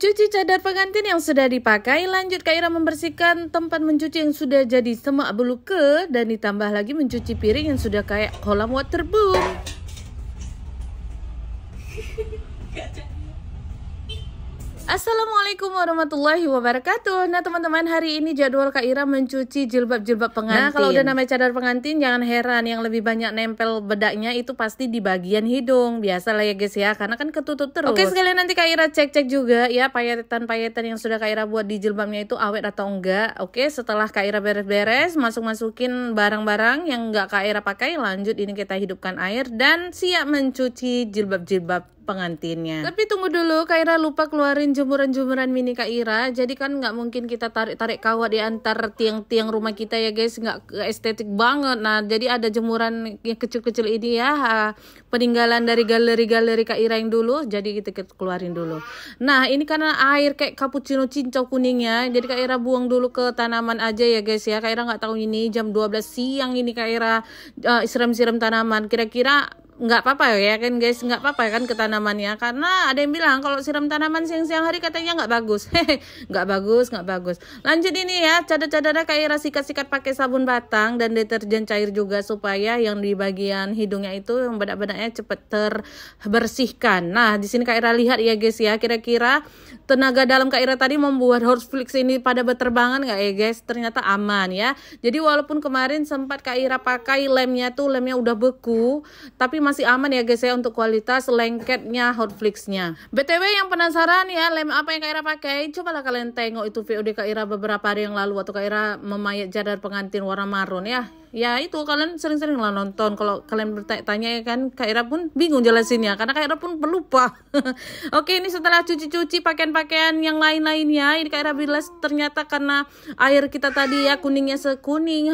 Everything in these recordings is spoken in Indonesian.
Cuci cadar pengantin yang sudah dipakai, lanjut Kak Ira membersihkan tempat mencuci yang sudah jadi semak beluke dan ditambah lagi mencuci piring yang sudah kayak kolam waterboom. Assalamualaikum warahmatullahi wabarakatuh. Nah teman-teman hari ini jadwal Kak Ira mencuci jilbab-jilbab pengantin. Nah kalau udah namanya cadar pengantin jangan heran yang lebih banyak nempel bedaknya itu pasti di bagian hidung. Biasalah ya guys ya karena kan ketutup terus. Oke sekalian nanti Kak Ira cek-cek juga ya payetan-payetan yang sudah Kak Ira buat di jilbabnya itu awet atau enggak. Oke setelah Kak Ira beres-beres masuk-masukin barang-barang yang enggak Kak Ira pakai lanjut ini kita hidupkan air dan siap mencuci jilbab-jilbab pengantinnya. Tapi tunggu dulu, Kak Ira lupa keluarin jemuran-jemuran mini Kak Ira. Jadi kan nggak mungkin kita tarik-tarik kawat di antar tiang-tiang rumah kita ya guys, nggak estetik banget. Nah, jadi ada jemuran yang kecil-kecil ini ya, peninggalan dari galeri-galeri Kak Ira yang dulu. Jadi kita keluarin dulu. Nah, ini karena air kayak cappuccino cincau kuningnya, jadi Kak Ira buang dulu ke tanaman aja ya guys ya. Kak Ira nggak tahu ini jam 12 siang ini Kak Ira uh, eh, siram-siram tanaman. Kira-kira nggak apa-apa ya kan guys nggak apa-apa ya kan ke tanamannya karena ada yang bilang kalau siram tanaman siang-siang hari katanya nggak bagus nggak bagus nggak bagus lanjut ini ya cadar-cadarnya kayak sikat-sikat pakai sabun batang dan deterjen cair juga supaya yang di bagian hidungnya itu yang bedak-bedaknya cepet terbersihkan nah di sini Kak Ira lihat ya guys ya kira-kira tenaga dalam Kak Ira tadi membuat horseflix ini pada berterbangan nggak ya guys ternyata aman ya jadi walaupun kemarin sempat Kak Ira pakai lemnya tuh lemnya udah beku tapi masih aman ya guys ya untuk kualitas lengketnya hotflixnya btw yang penasaran ya lem apa yang Kak Ira pakai lah kalian tengok itu VOD Kak Ira beberapa hari yang lalu waktu Kak Ira memayat jadar pengantin warna marun ya ya itu kalian sering-sering lah nonton kalau kalian bertanya ya kan Kak Ira pun bingung jelasin ya karena Kak Ira pun pelupa oke ini setelah cuci-cuci pakaian-pakaian yang lain-lainnya ini Kak Ira bilas ternyata karena air kita tadi ya kuningnya sekuning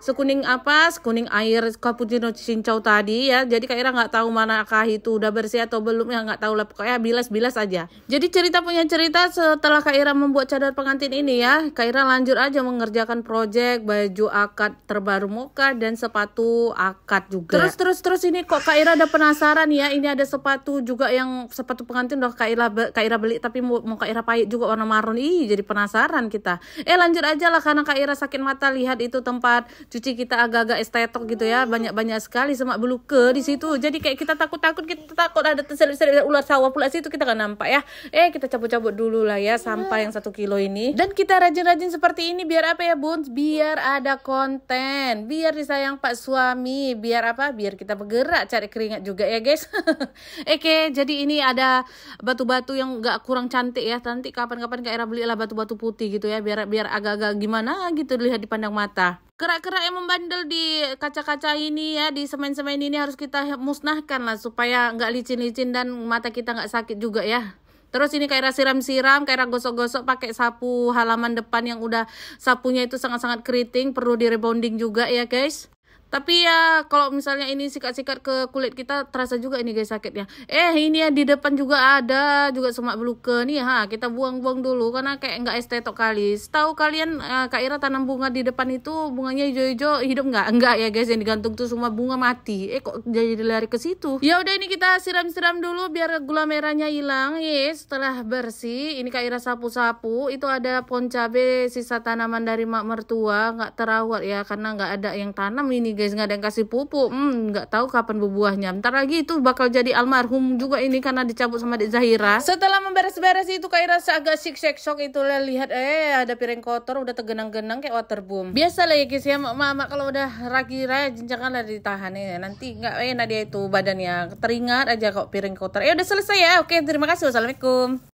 sekuning apa sekuning air cappuccino cincau tadi ya jadi Kak Ira nggak tahu kah itu udah bersih atau belum ya nggak tahu lah pokoknya bilas-bilas aja jadi cerita punya cerita setelah Kak Ira membuat cadar pengantin ini ya Kak Ira lanjut aja mengerjakan project baju akad terbaru muka dan sepatu akad juga terus terus terus ini kok Kak Ira ada penasaran ya ini ada sepatu juga yang sepatu pengantin udah Kak Ira, Kak Ira beli tapi mau, mau Kak Ira pahit juga warna marun ih jadi penasaran kita eh lanjut aja lah karena Kak Ira sakit mata lihat itu tempat cuci kita agak-agak estetok gitu ya banyak-banyak sekali semak beluke di situ jadi kayak kita takut-takut kita takut ada terselip-selip ular sawah pula situ kita kan nampak ya eh kita cabut-cabut dulu lah ya sampah yang satu kilo ini dan kita rajin-rajin seperti ini biar apa ya bun biar ada konten biar disayang pak suami biar apa biar kita bergerak cari keringat juga ya guys Oke jadi ini ada batu-batu yang gak kurang cantik ya nanti kapan-kapan Kak Era belilah batu-batu putih gitu ya biar biar agak-agak gimana gitu dilihat di pandang mata kerak-kerak yang membandel di kaca-kaca ini ya di semen-semen ini harus kita musnahkan lah supaya nggak licin-licin dan mata kita nggak sakit juga ya terus ini kayak siram-siram kayak gosok-gosok pakai sapu halaman depan yang udah sapunya itu sangat-sangat keriting perlu di rebonding juga ya guys tapi ya kalau misalnya ini sikat-sikat ke kulit kita terasa juga ini guys sakitnya. Eh ini ya di depan juga ada juga semak beluka nih ha kita buang-buang dulu karena kayak nggak estetok kali. Tahu kalian eh, Kak Ira tanam bunga di depan itu bunganya hijau-hijau hidup nggak? Nggak ya guys yang digantung tuh semua bunga mati. Eh kok jadi lari ke situ? Ya udah ini kita siram-siram dulu biar gula merahnya hilang. Yes setelah bersih ini Kak Ira sapu-sapu itu ada pohon cabe sisa tanaman dari mak mertua nggak terawat ya karena nggak ada yang tanam ini guys nggak ada yang kasih pupuk hmm nggak tahu kapan berbuahnya ntar lagi itu bakal jadi almarhum juga ini karena dicabut sama Dek Zahira setelah memberes-beres itu Ira agak sik sik shock itu lihat eh ada piring kotor udah tergenang-genang kayak waterboom biasa lah ya guys ya mama kalau udah ragi raya jangan lah ditahan ya nanti nggak enak dia itu badannya teringat aja kok piring kotor ya udah selesai ya oke terima kasih wassalamualaikum